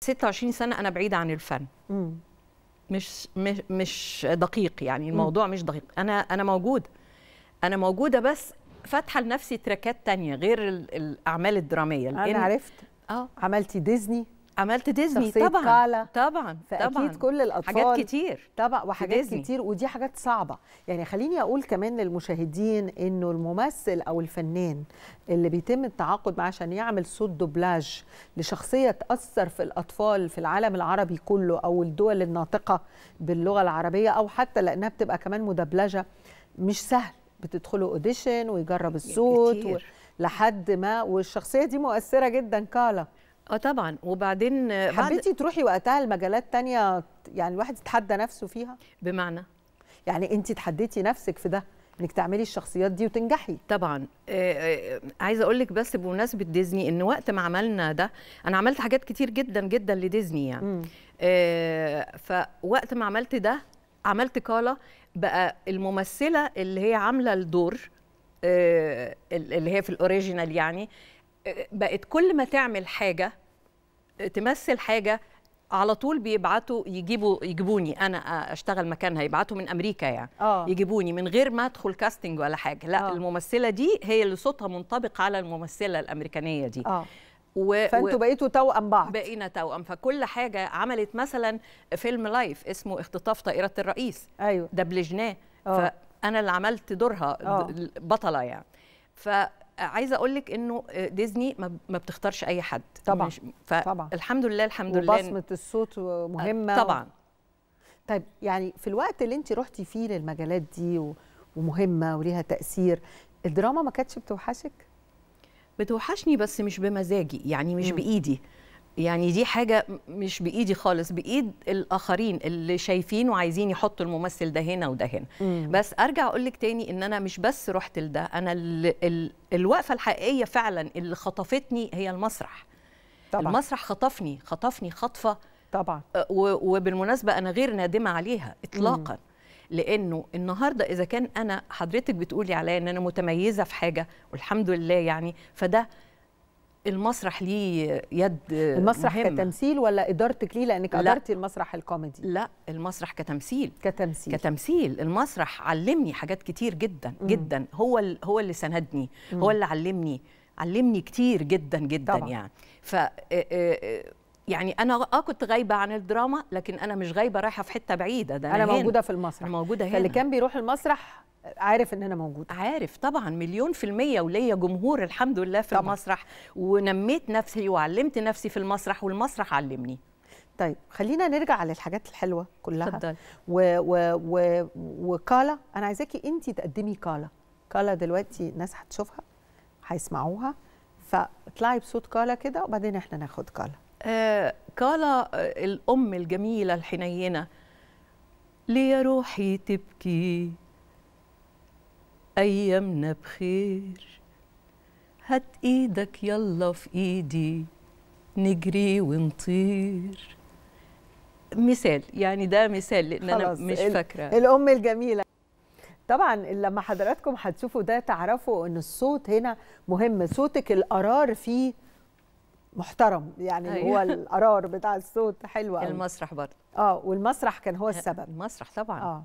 26 سنه انا بعيده عن الفن مش مش مش دقيق يعني الموضوع مش دقيق انا انا موجوده انا موجوده بس فاتحه لنفسي تراكات تانية غير الاعمال الدراميه انا عرفت اه عملتي ديزني عملت ديزني طبعا كالا طبعا فاكيد طبعا. كل الاطفال حاجات كتير طبعا وحاجات ديزني. كتير ودي حاجات صعبه يعني خليني اقول كمان للمشاهدين انه الممثل او الفنان اللي بيتم التعاقد معاه عشان يعمل صوت دوبلاج لشخصيه تاثر في الاطفال في العالم العربي كله او الدول الناطقه باللغه العربيه او حتى لانها بتبقى كمان مدبلجه مش سهل بتدخلوا اوديشن ويجرب الصوت و... لحد ما والشخصيه دي مؤثره جدا كالا اه طبعا وبعدين آه، حبيتي تروحي وقتها لمجالات تانية يعني الواحد يتحدى نفسه فيها بمعنى يعني انت تحديتي نفسك في ده انك تعملي الشخصيات دي وتنجحي طبعا آه، آه، عايزه اقول لك بس بمناسبه ديزني ان وقت ما عملنا ده انا عملت حاجات كتير جدا جدا لديزني يعني فوقت ما عملت ده عملت كالا بقى الممثله اللي هي عامله الدور اللي هي في الاوريجينال يعني بقت كل ما تعمل حاجه تمثل حاجه على طول بيبعتوا يجيبوا يجيبوني انا اشتغل مكانها يبعتوا من امريكا يعني آه. يجيبوني من غير ما ادخل كاستنج ولا حاجه لا أوه. الممثله دي هي اللي صوتها منطبق على الممثله الامريكانيه دي آه. و... فانتوا و... بقيتوا توأم بعض بقينا توأم فكل حاجه عملت مثلا فيلم لايف اسمه اختطاف طائره الرئيس ايوه دبلجناه آه. فانا اللي عملت دورها أوه. بطله يعني ف عايزه اقول لك انه آه، ديزني ما بتختارش اي حد طبعا طبعا الحمد لله الحمد لله بصمه الصوت مهمه طبعا طيب يعني في الوقت اللي انت رحتي فيه للمجالات دي ومهمه وليها تاثير الدراما ما كانتش بتوحشك بتوحشني بس مش بمزاجي يعني مش م. بايدي يعني دي حاجة مش بإيدي خالص بإيد الآخرين اللي شايفين وعايزين يحطوا الممثل ده هنا وده هنا مم. بس أرجع أقولك تاني إن أنا مش بس رحت لده أنا الـ الـ الوقفة الحقيقية فعلا اللي خطفتني هي المسرح طبعا. المسرح خطفني خطفني خطفة طبعا وبالمناسبة أنا غير نادمة عليها إطلاقا مم. لانه النهارده اذا كان انا حضرتك بتقولي عليا ان انا متميزه في حاجه والحمد لله يعني فده المسرح ليه يد المسرح مهمة. كتمثيل ولا ادارتك ليه لانك ادرتي المسرح الكوميدي لا المسرح كتمثيل كتمثيل كتمثيل المسرح علمني حاجات كتير جدا مم. جدا هو ال... هو اللي سندني مم. هو اللي علمني علمني كتير جدا جدا طبعا. يعني ف يعني انا اه كنت غايبه عن الدراما لكن انا مش غايبه رايحه في حته بعيده ده انا, أنا موجوده في المسرح موجوده هنا فاللي كان بيروح المسرح عارف ان انا موجوده عارف طبعا مليون في الميه وليا جمهور الحمد لله في طبعًا. المسرح ونميت نفسي وعلمت نفسي في المسرح والمسرح علمني طيب خلينا نرجع للحاجات الحلوه كلها اتفضل و... و... و... وكالا انا عايزاكي انت تقدمي كالا كالا دلوقتي ناس هتشوفها هيسمعوها فاطلعي بصوت كالا كده وبعدين احنا ناخد كالا قال آه، الأم الجميلة الحنينة ليا روحي تبكي أيامنا بخير هات إيدك يلا في إيدي نجري ونطير مثال يعني ده مثال لأن أنا مش فاكرة الأم الجميلة طبعا لما حضراتكم هتشوفوا ده تعرفوا ان الصوت هنا مهم صوتك القرار فيه محترم يعني أيوة. هو القرار بتاع الصوت حلو قوي المسرح برضه اه والمسرح كان هو السبب المسرح طبعا اه